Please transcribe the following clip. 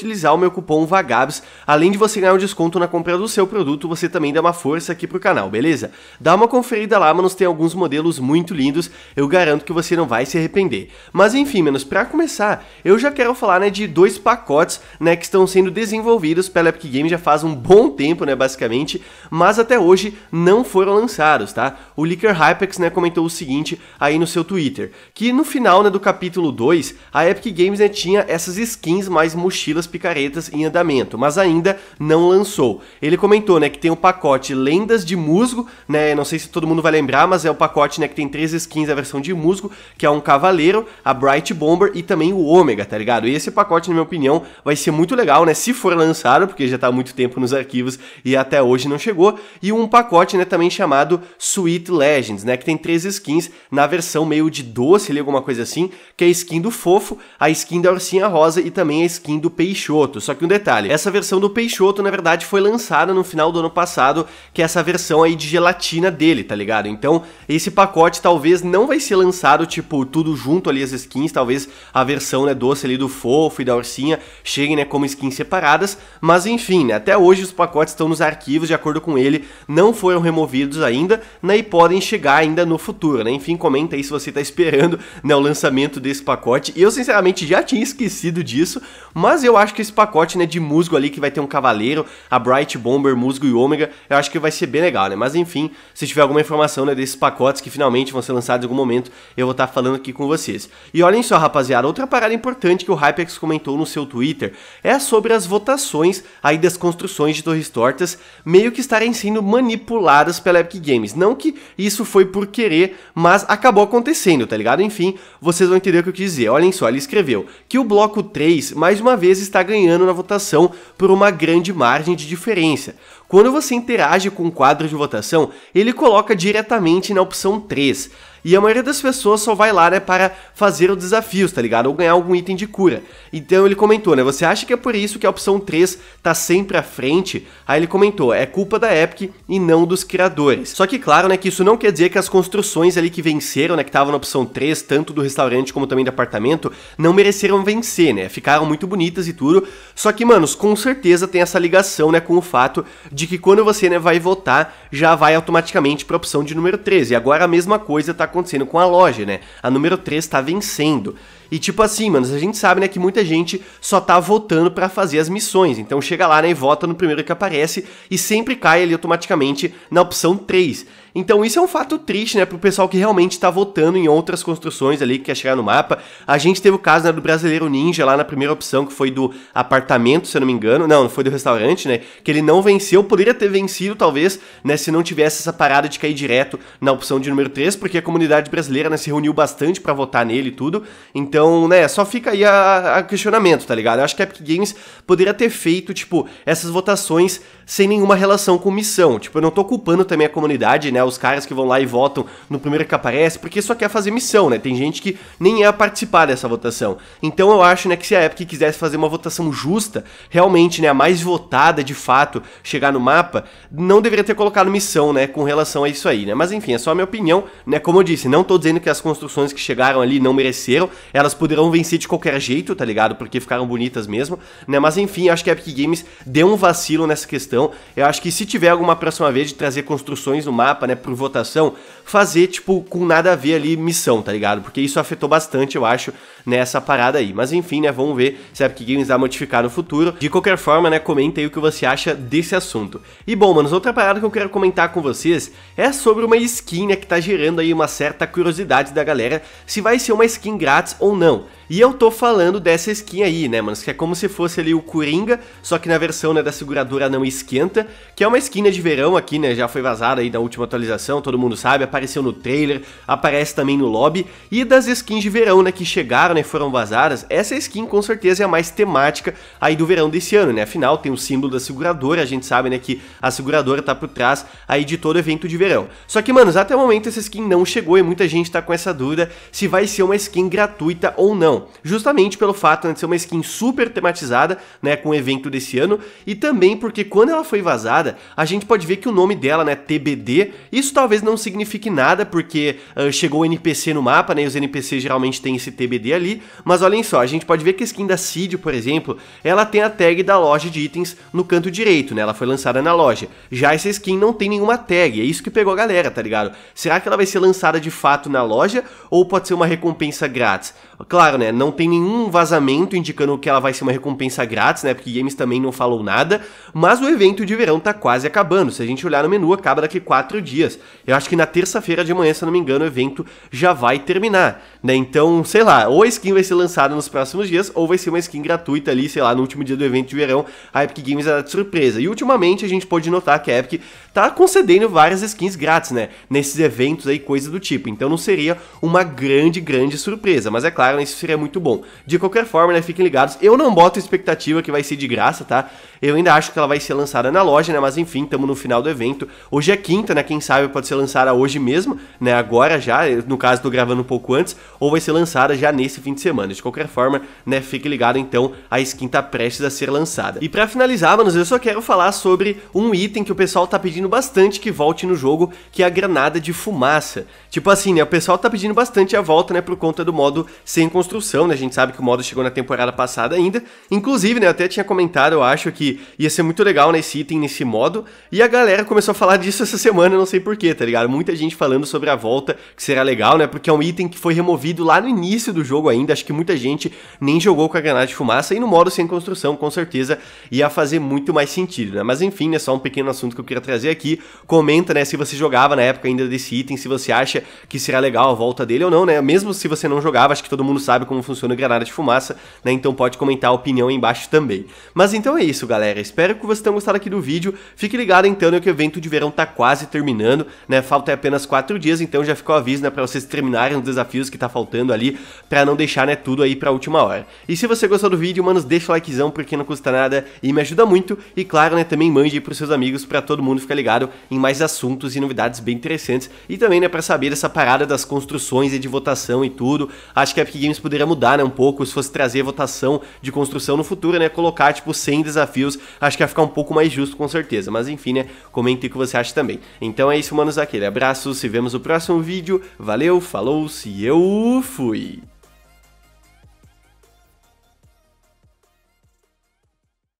utilizar o meu cupom VAGABS. Além de você ganhar um desconto na compra do seu produto, você também dá uma força aqui pro canal, beleza? Dá uma conferida lá, Manos tem alguns modelos muito lindos, eu garanto que você não vai se arrepender. Mas enfim, Manos, para começar, eu já quero falar né, de dois pacotes né, que estão sendo desenvolvidos pela Epic Games já faz um bom tempo, né, basicamente, mas até hoje não foram lançados, tá? O Licker Hypex né, comentou o seguinte aí no seu Twitter, que no final né, do capítulo 2, a Epic Games né, tinha essas skins mais mochilas picaretas em andamento, mas ainda não lançou. Ele comentou, né, que tem o um pacote Lendas de Musgo, né, não sei se todo mundo vai lembrar, mas é o um pacote, né, que tem três skins da versão de Musgo, que é um Cavaleiro, a Bright Bomber e também o Ômega, tá ligado? E esse pacote, na minha opinião, vai ser muito legal, né, se for lançado, porque já tá há muito tempo nos arquivos e até hoje não chegou, e um pacote, né, também chamado Sweet Legends, né, que tem três skins na versão meio de doce, ali, alguma coisa assim, que é a skin do Fofo, a skin da Ursinha Rosa e também a skin do Peixinho Peixoto. Só que um detalhe, essa versão do Peixoto, na verdade, foi lançada no final do ano passado, que é essa versão aí de gelatina dele, tá ligado? Então, esse pacote talvez não vai ser lançado, tipo, tudo junto ali as skins, talvez a versão, né, doce ali do Fofo e da Ursinha cheguem, né, como skins separadas, mas enfim, né, até hoje os pacotes estão nos arquivos, de acordo com ele, não foram removidos ainda, né, e podem chegar ainda no futuro, né? Enfim, comenta aí se você tá esperando, né, o lançamento desse pacote. Eu, sinceramente, já tinha esquecido disso, mas eu acho acho que esse pacote, né, de musgo ali, que vai ter um cavaleiro, a Bright Bomber, musgo e ômega, eu acho que vai ser bem legal, né? Mas enfim, se tiver alguma informação, né, desses pacotes que finalmente vão ser lançados em algum momento, eu vou estar tá falando aqui com vocês. E olhem só, rapaziada, outra parada importante que o Hypex comentou no seu Twitter é sobre as votações aí das construções de torres tortas meio que estarem sendo manipuladas pela Epic Games. Não que isso foi por querer, mas acabou acontecendo, tá ligado? Enfim, vocês vão entender o que eu quis dizer. Olhem só, ele escreveu que o bloco 3, mais uma vez, está está ganhando na votação por uma grande margem de diferença. Quando você interage com o quadro de votação, ele coloca diretamente na opção 3. E a maioria das pessoas só vai lá, né, para fazer o desafio tá ligado? Ou ganhar algum item de cura. Então ele comentou, né, você acha que é por isso que a opção 3 tá sempre à frente? Aí ele comentou, é culpa da Epic e não dos criadores. Só que claro, né, que isso não quer dizer que as construções ali que venceram, né, que estavam na opção 3, tanto do restaurante como também do apartamento, não mereceram vencer, né? Ficaram muito bonitas e tudo. Só que, manos, com certeza tem essa ligação, né, com o fato de que quando você, né, vai votar, já vai automaticamente para opção de número 13. E agora a mesma coisa tá acontecendo com a loja, né? A número 3 está vencendo. E tipo assim, mano, a gente sabe, né, que muita gente só tá votando para fazer as missões. Então chega lá, né, e vota no primeiro que aparece e sempre cai ali automaticamente na opção 3. Então isso é um fato triste, né, pro pessoal que realmente tá votando em outras construções ali que quer chegar no mapa. A gente teve o caso, né, do brasileiro ninja lá na primeira opção, que foi do apartamento, se eu não me engano. Não, foi do restaurante, né, que ele não venceu. Poderia ter vencido, talvez, né, se não tivesse essa parada de cair direto na opção de número 3, porque a comunidade brasileira, né, se reuniu bastante para votar nele e tudo. Então então, né, só fica aí a, questionamento, tá ligado? Eu acho que a Epic Games poderia ter feito, tipo, essas votações sem nenhuma relação com missão. Tipo, eu não tô culpando também a comunidade, né? Os caras que vão lá e votam no primeiro que aparece, porque só quer fazer missão, né? Tem gente que nem ia é participar dessa votação. Então eu acho, né, que se a Epic quisesse fazer uma votação justa, realmente, né, a mais votada de fato chegar no mapa, não deveria ter colocado missão, né, com relação a isso aí, né? Mas enfim, é só a minha opinião, né? Como eu disse, não tô dizendo que as construções que chegaram ali não mereceram, elas elas poderão vencer de qualquer jeito, tá ligado? Porque ficaram bonitas mesmo, né? Mas enfim, acho que a Epic Games deu um vacilo nessa questão. Eu acho que se tiver alguma próxima vez de trazer construções no mapa, né, por votação, fazer, tipo, com nada a ver ali missão, tá ligado? Porque isso afetou bastante, eu acho, nessa parada aí. Mas enfim, né, vamos ver se a Epic Games vai modificar no futuro. De qualquer forma, né, comenta aí o que você acha desse assunto. E bom, manos, outra parada que eu quero comentar com vocês é sobre uma skin, né, que tá gerando aí uma certa curiosidade da galera se vai ser uma skin grátis ou não não. E eu tô falando dessa skin aí, né, mano? Que é como se fosse ali o Coringa, só que na versão né, da seguradora não esquenta, que é uma skin né, de verão aqui, né? Já foi vazada aí na última atualização, todo mundo sabe, apareceu no trailer, aparece também no lobby. E das skins de verão, né, que chegaram, né, foram vazadas, essa skin com certeza é a mais temática aí do verão desse ano, né? Afinal, tem o símbolo da seguradora, a gente sabe, né, que a seguradora tá por trás aí de todo evento de verão. Só que, mano, até o momento essa skin não chegou e muita gente tá com essa dúvida se vai ser uma skin gratuita ou não, justamente pelo fato de ser uma skin super tematizada, né, com o evento desse ano, e também porque quando ela foi vazada, a gente pode ver que o nome dela, né, TBD, isso talvez não signifique nada, porque uh, chegou o NPC no mapa, né, e os NPCs geralmente têm esse TBD ali, mas olhem só, a gente pode ver que a skin da Cid, por exemplo, ela tem a tag da loja de itens no canto direito, né, ela foi lançada na loja, já essa skin não tem nenhuma tag, é isso que pegou a galera, tá ligado? Será que ela vai ser lançada de fato na loja, ou pode ser uma recompensa grátis? Claro, né? Não tem nenhum vazamento indicando que ela vai ser uma recompensa grátis, né? Porque Games também não falou nada. Mas o evento de verão tá quase acabando. Se a gente olhar no menu, acaba daqui quatro dias. Eu acho que na terça-feira de manhã, se eu não me engano, o evento já vai terminar, né? Então, sei lá, ou a skin vai ser lançada nos próximos dias, ou vai ser uma skin gratuita ali, sei lá, no último dia do evento de verão. A Epic Games era é de surpresa. E ultimamente a gente pode notar que a Epic tá concedendo várias skins grátis, né? Nesses eventos aí, coisa do tipo. Então não seria uma grande, grande surpresa. Mas é claro pagaram, isso seria muito bom. De qualquer forma, né, fiquem ligados. Eu não boto expectativa que vai ser de graça, tá? Eu ainda acho que ela vai ser lançada na loja, né? Mas enfim, estamos no final do evento. Hoje é quinta, né? Quem sabe pode ser lançada hoje mesmo, né? Agora já, no caso, tô gravando um pouco antes, ou vai ser lançada já nesse fim de semana. De qualquer forma, né, fique ligado então, a skin tá prestes a ser lançada. E para finalizar, manos, eu só quero falar sobre um item que o pessoal tá pedindo bastante que volte no jogo, que é a granada de fumaça. Tipo assim, né? O pessoal tá pedindo bastante a volta, né, por conta do modo em construção, né? A gente sabe que o modo chegou na temporada passada ainda. Inclusive, né, eu até tinha comentado, eu acho que ia ser muito legal nesse item, nesse modo. E a galera começou a falar disso essa semana, não sei porquê, tá ligado? Muita gente falando sobre a volta, que será legal, né? Porque é um item que foi removido lá no início do jogo ainda. Acho que muita gente nem jogou com a granada de fumaça. E no modo sem construção, com certeza, ia fazer muito mais sentido, né? Mas enfim, é né, só um pequeno assunto que eu queria trazer aqui. Comenta, né, se você jogava na época ainda desse item, se você acha que será legal a volta dele ou não, né? Mesmo se você não jogava, acho que todo todo mundo sabe como funciona granada de fumaça, né? Então pode comentar a opinião aí embaixo também. Mas então é isso, galera. Espero que vocês tenham gostado aqui do vídeo. Fique ligado então que o evento de verão tá quase terminando, né? Falta apenas quatro dias, então já ficou aviso, né, para vocês terminarem os desafios que tá faltando ali, para não deixar, né, tudo aí para última hora. E se você gostou do vídeo, mano, deixa o likezão porque não custa nada e me ajuda muito. E claro, né, também mande aí pros seus amigos para todo mundo ficar ligado em mais assuntos e novidades bem interessantes e também, né, para saber essa parada das construções e de votação e tudo. Acho que é que games poderia mudar, né, um pouco, se fosse trazer votação de construção no futuro, né, colocar, tipo, 100 desafios, acho que ia ficar um pouco mais justo, com certeza, mas enfim, né, comente o que você acha também. Então é isso, manos, aquele abraço, se vemos no próximo vídeo, valeu, falou, se eu fui!